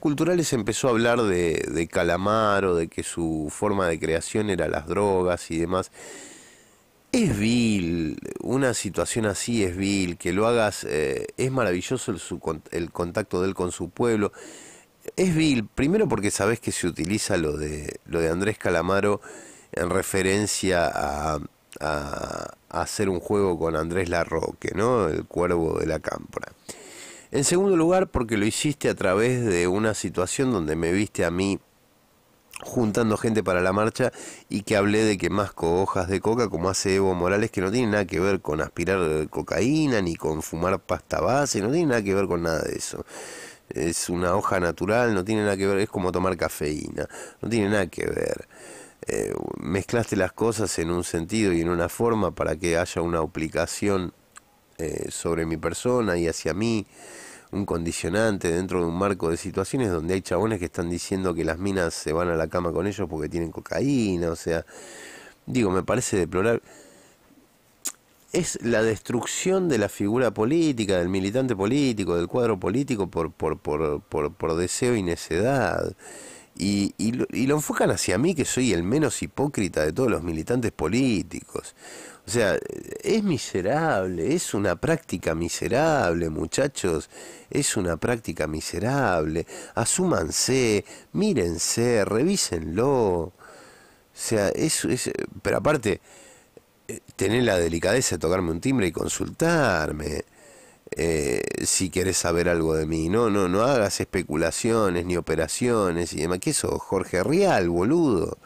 culturales empezó a hablar de, Calamaro, de que su forma de creación era las drogas y demás. Es vil, una situación así es vil, que lo hagas, eh, es maravilloso el, contacto de él con su pueblo. Es vil, primero porque sabes que se utiliza lo de, lo de Andrés Calamaro en referencia a, a hacer un juego con Andrés Larroque, ¿no? El cuervo de la cámpora. En segundo lugar, porque lo hiciste a través de una situación donde me viste a mí juntando gente para la marcha y que hablé de que más hojas de coca como hace Evo Morales que no tiene nada que ver con aspirar cocaína ni con fumar pasta base, no tiene nada que ver con nada de eso. Es una hoja natural, no tiene nada que ver, es como tomar cafeína, no tiene nada que ver. Eh, mezclaste las cosas en un sentido y en una forma para que haya una aplicación eh, sobre mi persona y hacia mí un condicionante dentro de un marco de situaciones donde hay chabones que están diciendo que las minas se van a la cama con ellos porque tienen cocaína, o sea, digo, me parece deplorable. Es la destrucción de la figura política, del militante político, del cuadro político por, por, por, por, por deseo y necedad. Y, y, lo, enfocan hacia mí, que soy el menos hipócrita de todos los militantes políticos. O sea, es miserable, es una práctica miserable, muchachos, es una práctica miserable. Asúmanse, mírense, revísenlo. O sea, eso es pero aparte, eh, tener la delicadeza de tocarme un timbre y consultarme. Eh, si querés saber algo de mí. No, no, no hagas especulaciones ni operaciones y demás. ¿Qué eso, Jorge Rial, boludo?